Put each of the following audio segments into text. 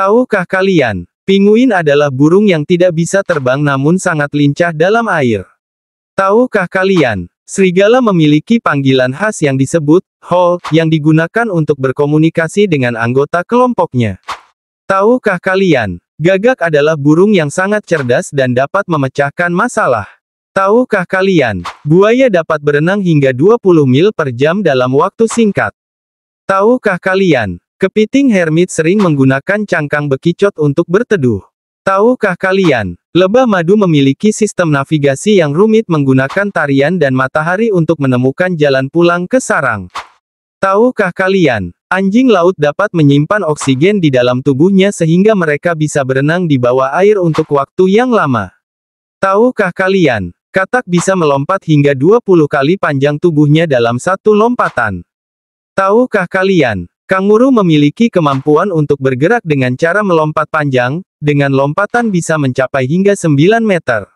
Tahukah kalian, pinguin adalah burung yang tidak bisa terbang namun sangat lincah dalam air. Tahukah kalian, serigala memiliki panggilan khas yang disebut "hall" yang digunakan untuk berkomunikasi dengan anggota kelompoknya. Tahukah kalian, gagak adalah burung yang sangat cerdas dan dapat memecahkan masalah. Tahukah kalian, buaya dapat berenang hingga 20 mil per jam dalam waktu singkat. Tahukah kalian, Kepiting hermit sering menggunakan cangkang bekicot untuk berteduh. Tahukah kalian, lebah madu memiliki sistem navigasi yang rumit menggunakan tarian dan matahari untuk menemukan jalan pulang ke sarang. Tahukah kalian, anjing laut dapat menyimpan oksigen di dalam tubuhnya sehingga mereka bisa berenang di bawah air untuk waktu yang lama. Tahukah kalian, katak bisa melompat hingga 20 kali panjang tubuhnya dalam satu lompatan. Tahukah kalian, Kanguru memiliki kemampuan untuk bergerak dengan cara melompat panjang, dengan lompatan bisa mencapai hingga 9 meter.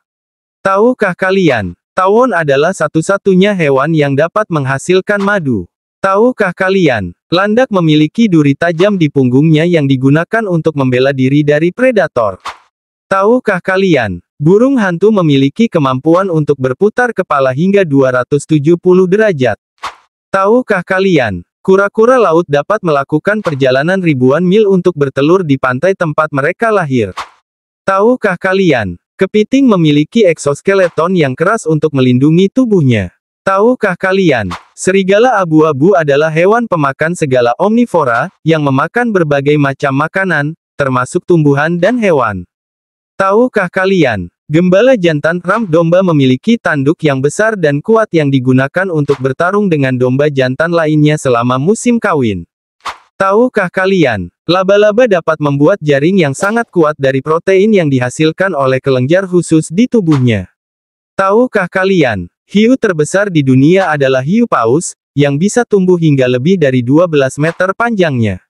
Tahukah kalian, tawon adalah satu-satunya hewan yang dapat menghasilkan madu. Tahukah kalian, landak memiliki duri tajam di punggungnya yang digunakan untuk membela diri dari predator. Tahukah kalian, burung hantu memiliki kemampuan untuk berputar kepala hingga 270 derajat. Tahukah kalian, Kura-kura laut dapat melakukan perjalanan ribuan mil untuk bertelur di pantai tempat mereka lahir. Tahukah kalian, kepiting memiliki eksoskeleton yang keras untuk melindungi tubuhnya. Tahukah kalian, serigala abu-abu adalah hewan pemakan segala omnivora, yang memakan berbagai macam makanan, termasuk tumbuhan dan hewan. Tahukah kalian, Gembala jantan ram domba memiliki tanduk yang besar dan kuat yang digunakan untuk bertarung dengan domba jantan lainnya selama musim kawin. Tahukah kalian, laba-laba dapat membuat jaring yang sangat kuat dari protein yang dihasilkan oleh kelenjar khusus di tubuhnya. Tahukah kalian, hiu terbesar di dunia adalah hiu paus, yang bisa tumbuh hingga lebih dari 12 meter panjangnya.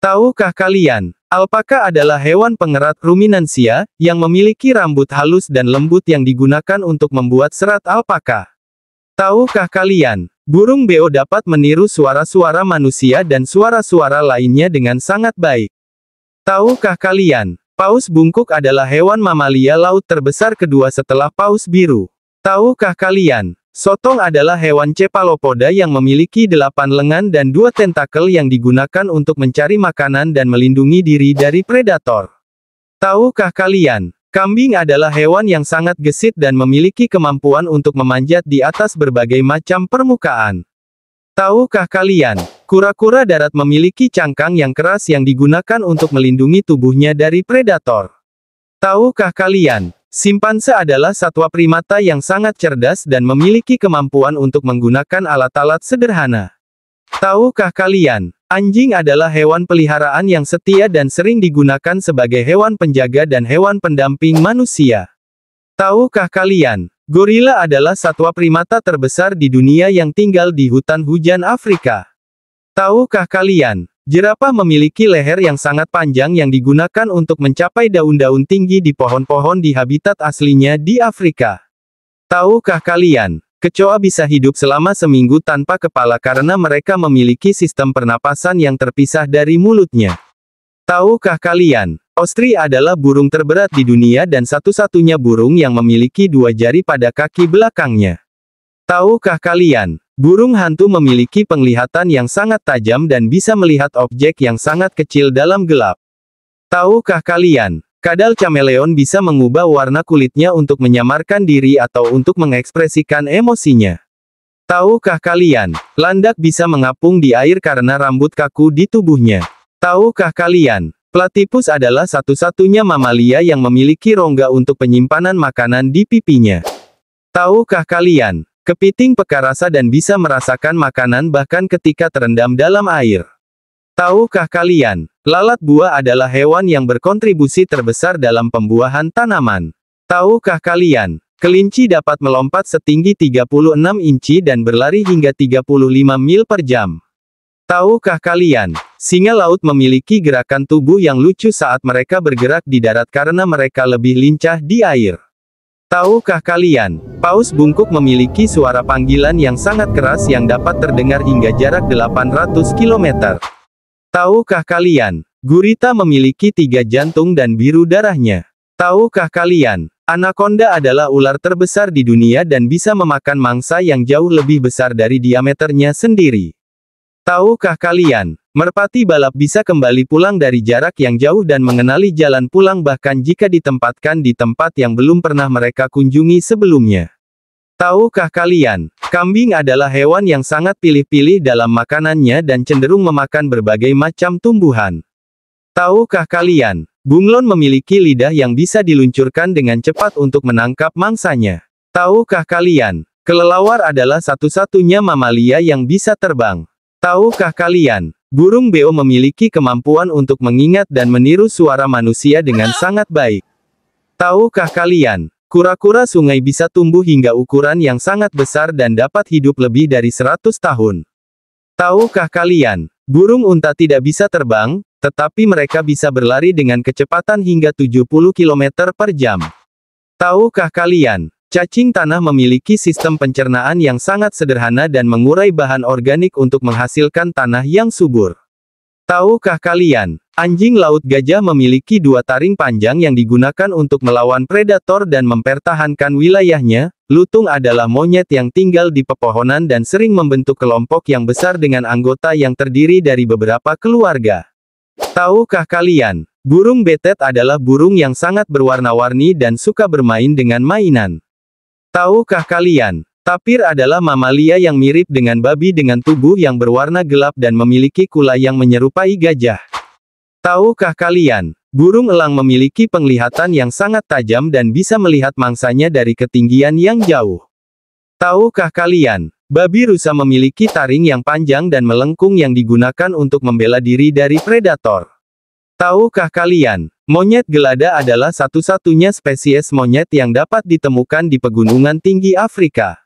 Tahukah kalian, Alpaka adalah hewan pengerat ruminansia, yang memiliki rambut halus dan lembut yang digunakan untuk membuat serat alpaka. Tahukah kalian, burung beo dapat meniru suara-suara manusia dan suara-suara lainnya dengan sangat baik. Tahukah kalian, paus bungkuk adalah hewan mamalia laut terbesar kedua setelah paus biru. Tahukah kalian, Sotong adalah hewan cephalopoda yang memiliki delapan lengan dan dua tentakel yang digunakan untuk mencari makanan dan melindungi diri dari predator. Tahukah kalian, kambing adalah hewan yang sangat gesit dan memiliki kemampuan untuk memanjat di atas berbagai macam permukaan. Tahukah kalian, kura-kura darat memiliki cangkang yang keras yang digunakan untuk melindungi tubuhnya dari predator. Tahukah kalian, Simpanse adalah satwa primata yang sangat cerdas dan memiliki kemampuan untuk menggunakan alat-alat sederhana. Tahukah kalian, anjing adalah hewan peliharaan yang setia dan sering digunakan sebagai hewan penjaga dan hewan pendamping manusia. Tahukah kalian, gorila adalah satwa primata terbesar di dunia yang tinggal di hutan hujan Afrika. Tahukah kalian, Jerapah memiliki leher yang sangat panjang yang digunakan untuk mencapai daun-daun tinggi di pohon-pohon di habitat aslinya di Afrika. Tahukah kalian, kecoa bisa hidup selama seminggu tanpa kepala karena mereka memiliki sistem pernapasan yang terpisah dari mulutnya. Tahukah kalian, ostri adalah burung terberat di dunia dan satu-satunya burung yang memiliki dua jari pada kaki belakangnya. Tahukah kalian, Burung hantu memiliki penglihatan yang sangat tajam dan bisa melihat objek yang sangat kecil dalam gelap. Tahukah kalian, kadal kameleon bisa mengubah warna kulitnya untuk menyamarkan diri atau untuk mengekspresikan emosinya. Tahukah kalian, landak bisa mengapung di air karena rambut kaku di tubuhnya. Tahukah kalian, platipus adalah satu-satunya mamalia yang memiliki rongga untuk penyimpanan makanan di pipinya. Tahukah kalian, Kepiting peka rasa dan bisa merasakan makanan bahkan ketika terendam dalam air. Tahukah kalian, lalat buah adalah hewan yang berkontribusi terbesar dalam pembuahan tanaman. Tahukah kalian, kelinci dapat melompat setinggi 36 inci dan berlari hingga 35 mil per jam. Tahukah kalian, singa laut memiliki gerakan tubuh yang lucu saat mereka bergerak di darat karena mereka lebih lincah di air. Tahukah kalian, paus bungkuk memiliki suara panggilan yang sangat keras yang dapat terdengar hingga jarak 800 km. Tahukah kalian, gurita memiliki tiga jantung dan biru darahnya. Tahukah kalian, anaconda adalah ular terbesar di dunia dan bisa memakan mangsa yang jauh lebih besar dari diameternya sendiri. Tahukah kalian, merpati balap bisa kembali pulang dari jarak yang jauh dan mengenali jalan pulang bahkan jika ditempatkan di tempat yang belum pernah mereka kunjungi sebelumnya. Tahukah kalian, kambing adalah hewan yang sangat pilih-pilih dalam makanannya dan cenderung memakan berbagai macam tumbuhan. Tahukah kalian, bunglon memiliki lidah yang bisa diluncurkan dengan cepat untuk menangkap mangsanya. Tahukah kalian, kelelawar adalah satu-satunya mamalia yang bisa terbang. Tahukah kalian, burung beo memiliki kemampuan untuk mengingat dan meniru suara manusia dengan sangat baik. Tahukah kalian, kura-kura sungai bisa tumbuh hingga ukuran yang sangat besar dan dapat hidup lebih dari 100 tahun. Tahukah kalian, burung unta tidak bisa terbang, tetapi mereka bisa berlari dengan kecepatan hingga 70 km per jam. Tahukah kalian, Cacing tanah memiliki sistem pencernaan yang sangat sederhana dan mengurai bahan organik untuk menghasilkan tanah yang subur. Tahukah kalian, anjing laut gajah memiliki dua taring panjang yang digunakan untuk melawan predator dan mempertahankan wilayahnya, lutung adalah monyet yang tinggal di pepohonan dan sering membentuk kelompok yang besar dengan anggota yang terdiri dari beberapa keluarga. Tahukah kalian, burung betet adalah burung yang sangat berwarna-warni dan suka bermain dengan mainan. Tahukah kalian, tapir adalah mamalia yang mirip dengan babi dengan tubuh yang berwarna gelap dan memiliki kula yang menyerupai gajah. Tahukah kalian, burung elang memiliki penglihatan yang sangat tajam dan bisa melihat mangsanya dari ketinggian yang jauh. Tahukah kalian, babi rusa memiliki taring yang panjang dan melengkung yang digunakan untuk membela diri dari predator. Tahukah kalian, Monyet gelada adalah satu-satunya spesies monyet yang dapat ditemukan di pegunungan tinggi Afrika.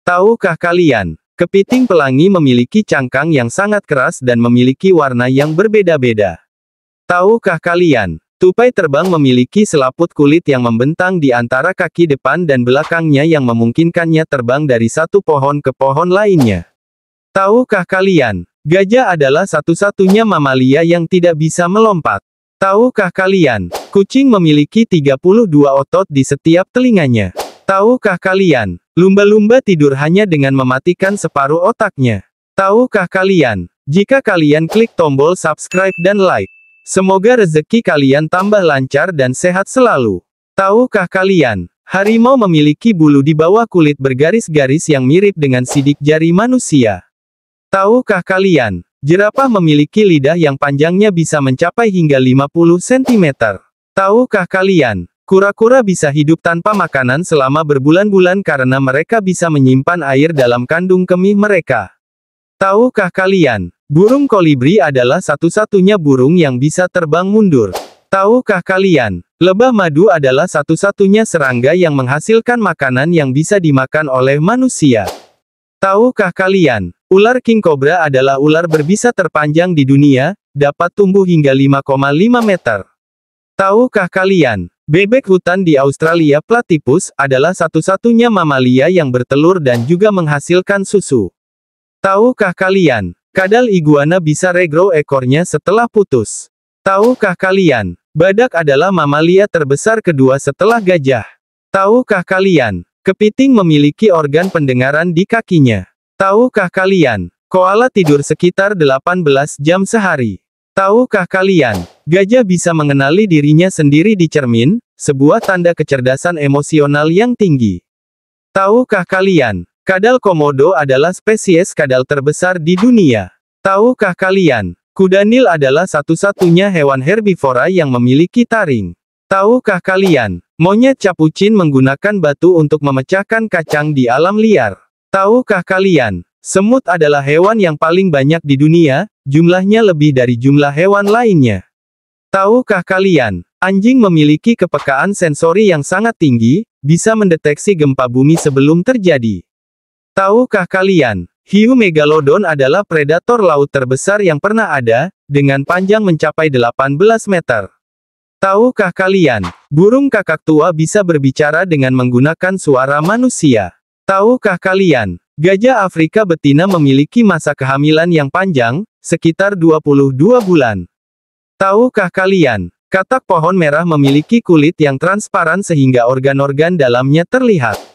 Tahukah kalian, kepiting pelangi memiliki cangkang yang sangat keras dan memiliki warna yang berbeda-beda. Tahukah kalian, tupai terbang memiliki selaput kulit yang membentang di antara kaki depan dan belakangnya yang memungkinkannya terbang dari satu pohon ke pohon lainnya. Tahukah kalian, gajah adalah satu-satunya mamalia yang tidak bisa melompat. Tahukah kalian, kucing memiliki 32 otot di setiap telinganya. Tahukah kalian, lumba-lumba tidur hanya dengan mematikan separuh otaknya. Tahukah kalian, jika kalian klik tombol subscribe dan like, semoga rezeki kalian tambah lancar dan sehat selalu. Tahukah kalian, harimau memiliki bulu di bawah kulit bergaris-garis yang mirip dengan sidik jari manusia. Tahukah kalian, Jerapah memiliki lidah yang panjangnya bisa mencapai hingga 50 cm. Tahukah kalian, kura-kura bisa hidup tanpa makanan selama berbulan-bulan karena mereka bisa menyimpan air dalam kandung kemih mereka. Tahukah kalian, burung kolibri adalah satu-satunya burung yang bisa terbang mundur. Tahukah kalian, lebah madu adalah satu-satunya serangga yang menghasilkan makanan yang bisa dimakan oleh manusia. Tahukah kalian, Ular King Cobra adalah ular berbisa terpanjang di dunia, dapat tumbuh hingga 5,5 meter. Tahukah kalian, bebek hutan di Australia platypus adalah satu-satunya mamalia yang bertelur dan juga menghasilkan susu. Tahukah kalian, kadal iguana bisa regrow ekornya setelah putus. Tahukah kalian, badak adalah mamalia terbesar kedua setelah gajah. Tahukah kalian, kepiting memiliki organ pendengaran di kakinya. Tahukah kalian, koala tidur sekitar 18 jam sehari. Tahukah kalian, gajah bisa mengenali dirinya sendiri di cermin, sebuah tanda kecerdasan emosional yang tinggi. Tahukah kalian, kadal komodo adalah spesies kadal terbesar di dunia. Tahukah kalian, kuda nil adalah satu-satunya hewan herbivora yang memiliki taring. Tahukah kalian, monyet capucin menggunakan batu untuk memecahkan kacang di alam liar. Tahukah kalian, semut adalah hewan yang paling banyak di dunia, jumlahnya lebih dari jumlah hewan lainnya. Tahukah kalian, anjing memiliki kepekaan sensori yang sangat tinggi, bisa mendeteksi gempa bumi sebelum terjadi. Tahukah kalian, hiu megalodon adalah predator laut terbesar yang pernah ada, dengan panjang mencapai 18 meter. Tahukah kalian, burung kakak tua bisa berbicara dengan menggunakan suara manusia. Tahukah kalian, gajah Afrika betina memiliki masa kehamilan yang panjang, sekitar 22 bulan. Tahukah kalian, katak pohon merah memiliki kulit yang transparan sehingga organ-organ dalamnya terlihat.